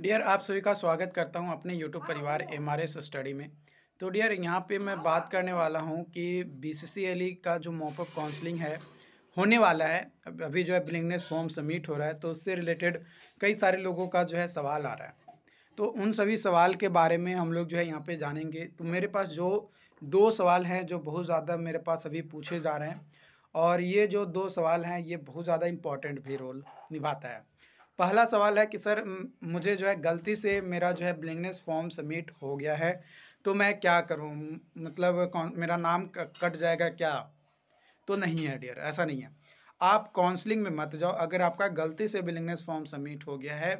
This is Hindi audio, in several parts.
डियर आप सभी का स्वागत करता हूं अपने यूट्यूब परिवार एम आर एस स्टडी में तो डियर यहां पे मैं बात करने वाला हूं कि B C C L E का जो मॉकअप काउंसलिंग है होने वाला है अभी जो है बिलिंगनेस फॉर्म सबमिट हो रहा है तो उससे रिलेटेड कई सारे लोगों का जो है सवाल आ रहा है तो उन सभी सवाल के बारे में हम लोग जो है यहाँ पर जानेंगे तो मेरे पास जो दो सवाल हैं जो बहुत ज़्यादा मेरे पास अभी पूछे जा रहे हैं और ये जो दो सवाल हैं ये बहुत ज़्यादा इम्पॉर्टेंट भी रोल निभाता है पहला सवाल है कि सर मुझे जो है गलती से मेरा जो है बिलिंगनेस फॉर्म सबमिट हो गया है तो मैं क्या करूं मतलब कौन मेरा नाम कट जाएगा क्या तो नहीं है डियर ऐसा नहीं है आप काउंसलिंग में मत जाओ अगर आपका गलती से बिलिंगनेस फॉर्म सबमिट हो गया है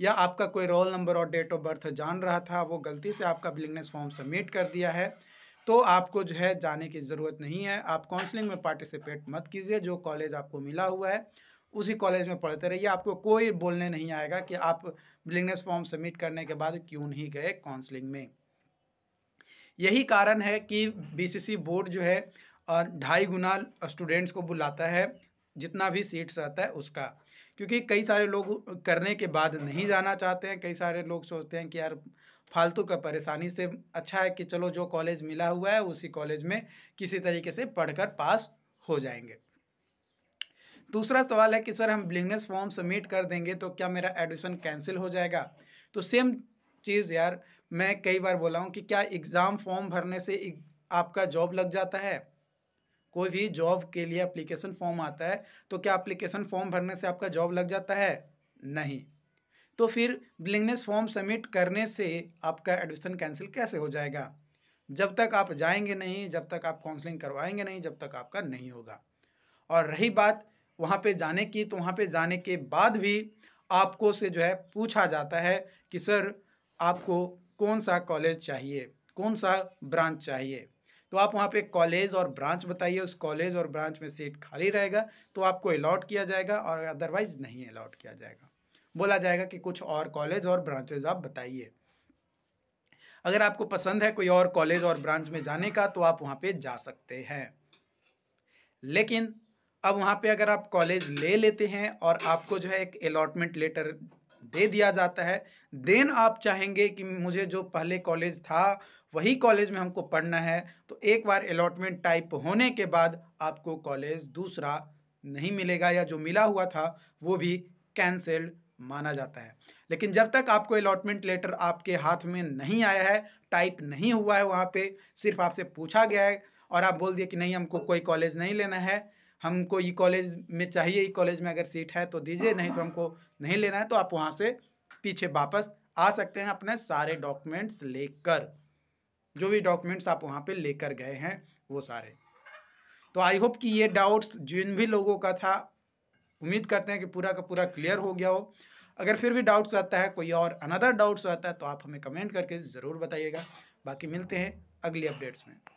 या आपका कोई रोल नंबर और डेट ऑफ बर्थ जान रहा था वो गलती से आपका बिलिंगनेस फॉर्म सबमिट कर दिया है तो आपको जो है जाने की ज़रूरत नहीं है आप काउंसलिंग में पार्टिसिपेट मत कीजिए जो कॉलेज आपको मिला हुआ है उसी कॉलेज में पढ़ते रहिए आपको कोई बोलने नहीं आएगा कि आप बिलिंगनेस फॉर्म सबमिट करने के बाद क्यों नहीं गए काउंसलिंग में यही कारण है कि बीसीसी बोर्ड जो है ढाई गुना स्टूडेंट्स को बुलाता है जितना भी सीट्स रहता है उसका क्योंकि कई सारे लोग करने के बाद नहीं जाना चाहते हैं कई सारे लोग सोचते हैं कि यार फालतू का परेशानी से अच्छा है कि चलो जो कॉलेज मिला हुआ है उसी कॉलेज में किसी तरीके से पढ़कर पास हो जाएंगे दूसरा सवाल है कि सर हम बिलिंगनेस फॉर्म सबमिट कर देंगे तो क्या मेरा एडमिशन कैंसिल हो जाएगा तो सेम चीज़ यार मैं कई बार बोला हूँ कि क्या एग्ज़ाम फॉर्म भरने से आपका जॉब लग जाता है कोई भी जॉब के लिए एप्लीकेशन फॉर्म आता है तो क्या अप्लीकेशन फॉर्म भरने से आपका जॉब लग जाता है नहीं तो फिर बिलिंगनेस फॉर्म सबमिट करने से आपका एडमिशन कैंसिल कैसे हो जाएगा जब तक आप जाएंगे नहीं जब तक आप काउंसलिंग करवाएंगे नहीं जब तक आपका नहीं होगा और रही बात वहाँ पे जाने की तो वहाँ पे जाने के बाद भी आपको से जो है पूछा जाता है कि सर आपको कौन सा कॉलेज चाहिए कौन सा ब्रांच चाहिए तो आप वहाँ पे कॉलेज और ब्रांच बताइए उस कॉलेज और ब्रांच में सीट खाली रहेगा तो आपको अलाट किया जाएगा और अदरवाइज़ नहीं अलाट किया जाएगा बोला जाएगा कि कुछ और कॉलेज और ब्रांचेज आप बताइए अगर आपको पसंद है कोई और कॉलेज और ब्रांच में जाने का तो आप वहाँ पे जा सकते हैं लेकिन अब वहाँ पे अगर आप कॉलेज ले लेते हैं और आपको जो है एक अलॉटमेंट लेटर दे दिया जाता है देन आप चाहेंगे कि मुझे जो पहले कॉलेज था वही कॉलेज में हमको पढ़ना है तो एक बार अलॉटमेंट टाइप होने के बाद आपको कॉलेज दूसरा नहीं मिलेगा या जो मिला हुआ था वो भी कैंसल्ड माना जाता है लेकिन जब तक आपको अलॉटमेंट लेटर आपके हाथ में नहीं आया है टाइप नहीं हुआ है वहाँ पे सिर्फ आपसे पूछा गया है और आप बोल दिए कि नहीं हमको कोई कॉलेज नहीं लेना है हमको ये कॉलेज में चाहिए ये कॉलेज में अगर सीट है तो दीजिए नहीं तो हमको नहीं लेना है तो आप वहाँ से पीछे वापस आ सकते हैं अपने सारे डॉक्यूमेंट्स लेकर जो भी डॉक्यूमेंट्स आप वहाँ पे लेकर गए हैं वो सारे तो आई होप कि ये डाउट्स जिन भी लोगों का था उम्मीद करते हैं कि पूरा का पूरा क्लियर हो गया हो अगर फिर भी डाउट्स आता है कोई और अनदर डाउट्स आता है तो आप हमें कमेंट करके ज़रूर बताइएगा बाकी मिलते हैं अगली अपडेट्स में